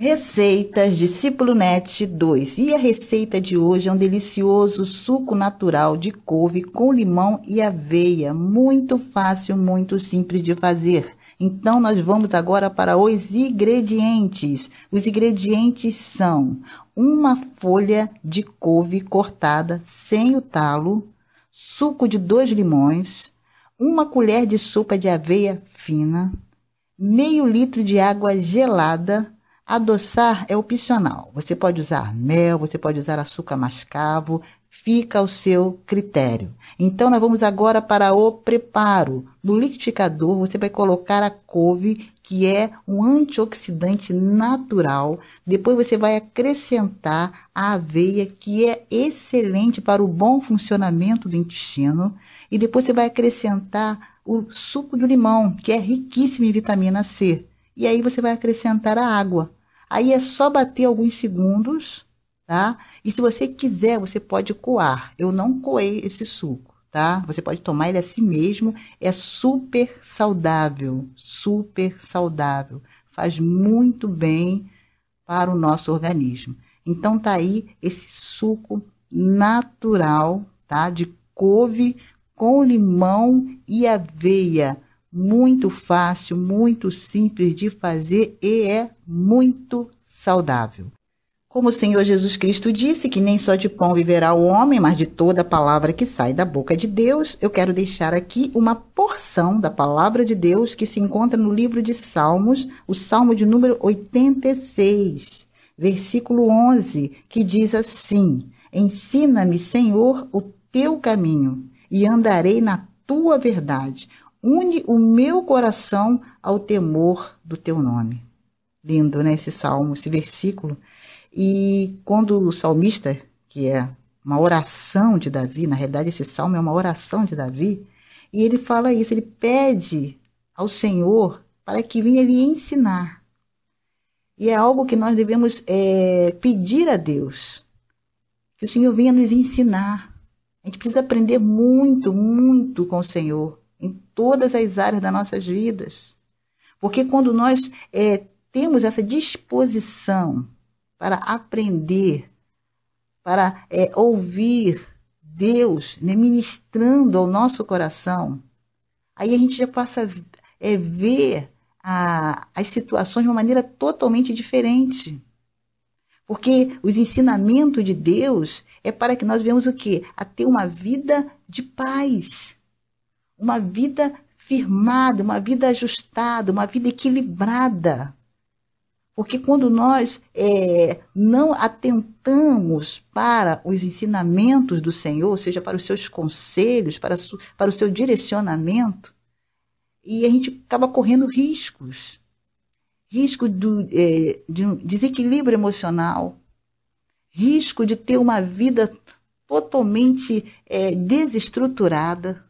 Receitas Discípulo Net 2. E a receita de hoje é um delicioso suco natural de couve com limão e aveia. Muito fácil, muito simples de fazer. Então, nós vamos agora para os ingredientes. Os ingredientes são uma folha de couve cortada sem o talo, suco de dois limões, uma colher de sopa de aveia fina, meio litro de água gelada, Adoçar é opcional. Você pode usar mel, você pode usar açúcar mascavo, fica ao seu critério. Então, nós vamos agora para o preparo. No liquidificador, você vai colocar a couve, que é um antioxidante natural. Depois, você vai acrescentar a aveia, que é excelente para o bom funcionamento do intestino. E depois, você vai acrescentar o suco de limão, que é riquíssimo em vitamina C. E aí, você vai acrescentar a água. Aí é só bater alguns segundos, tá? E se você quiser, você pode coar. Eu não coei esse suco, tá? Você pode tomar ele assim mesmo. É super saudável, super saudável. Faz muito bem para o nosso organismo. Então tá aí esse suco natural, tá? De couve com limão e aveia muito fácil, muito simples de fazer e é muito saudável. Como o Senhor Jesus Cristo disse que nem só de pão viverá o homem, mas de toda a palavra que sai da boca de Deus, eu quero deixar aqui uma porção da palavra de Deus que se encontra no livro de Salmos, o Salmo de número 86, versículo 11, que diz assim: Ensina-me, Senhor, o teu caminho, e andarei na tua verdade une o meu coração ao temor do teu nome. Lindo, né? Esse salmo, esse versículo. E quando o salmista, que é uma oração de Davi, na realidade esse salmo é uma oração de Davi, e ele fala isso, ele pede ao Senhor para que venha lhe ensinar. E é algo que nós devemos é, pedir a Deus, que o Senhor venha nos ensinar. A gente precisa aprender muito, muito com o Senhor todas as áreas das nossas vidas. Porque quando nós é, temos essa disposição para aprender, para é, ouvir Deus né, ministrando ao nosso coração, aí a gente já passa a é, ver a, as situações de uma maneira totalmente diferente. Porque os ensinamentos de Deus é para que nós venhamos o quê? A ter uma vida de paz uma vida firmada, uma vida ajustada, uma vida equilibrada. Porque quando nós é, não atentamos para os ensinamentos do Senhor, ou seja, para os seus conselhos, para, su, para o seu direcionamento, e a gente acaba correndo riscos risco do, é, de um desequilíbrio emocional, risco de ter uma vida totalmente é, desestruturada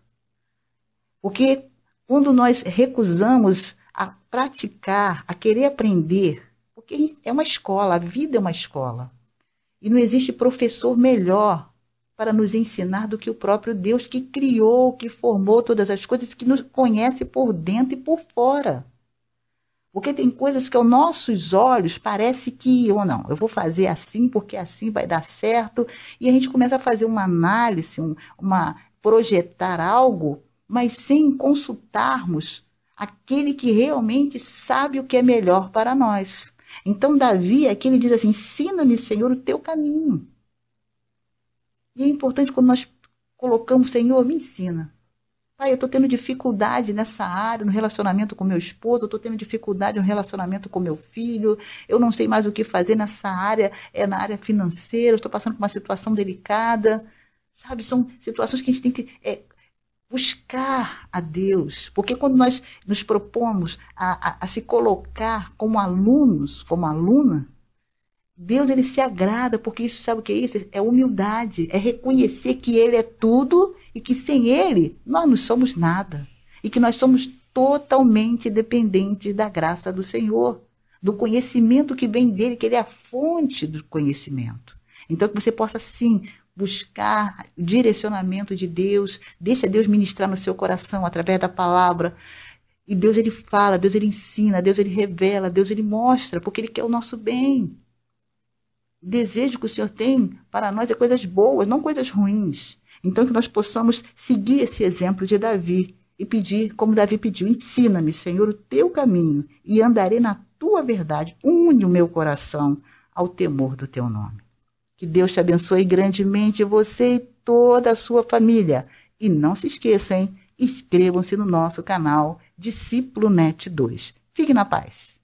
porque quando nós recusamos a praticar, a querer aprender, porque é uma escola, a vida é uma escola. E não existe professor melhor para nos ensinar do que o próprio Deus que criou, que formou todas as coisas, que nos conhece por dentro e por fora. Porque tem coisas que aos nossos olhos parece que, ou não, eu vou fazer assim porque assim vai dar certo. E a gente começa a fazer uma análise, um, uma projetar algo mas sem consultarmos aquele que realmente sabe o que é melhor para nós. Então, Davi aqui ele diz assim: ensina-me, Senhor, o teu caminho. E é importante quando nós colocamos, Senhor, me ensina. Pai, eu estou tendo dificuldade nessa área, no relacionamento com meu esposo, estou tendo dificuldade no relacionamento com meu filho, eu não sei mais o que fazer nessa área, é na área financeira, estou passando por uma situação delicada. Sabe, são situações que a gente tem que é, buscar a Deus. Porque quando nós nos propomos a, a, a, se colocar como alunos, como aluna, Deus ele se agrada, porque isso sabe o que é isso? É humildade, é reconhecer que Ele é tudo e que sem Ele nós não somos nada. E que nós somos totalmente dependentes da graça do Senhor, do conhecimento que vem dele, que Ele é a fonte do conhecimento. Então, que você possa sim buscar o direcionamento de Deus, deixa Deus ministrar no seu coração através da palavra. E Deus ele fala, Deus ele ensina, Deus ele revela, Deus ele mostra, porque ele quer o nosso bem. O desejo que o Senhor tem para nós é coisas boas, não coisas ruins. Então que nós possamos seguir esse exemplo de Davi e pedir, como Davi pediu, ensina-me, Senhor, o teu caminho e andarei na tua verdade. Une o meu coração ao temor do teu nome. Que Deus te abençoe grandemente, você e toda a sua família. E não se esqueçam, inscrevam-se no nosso canal Discípulo Net 2. Fique na paz.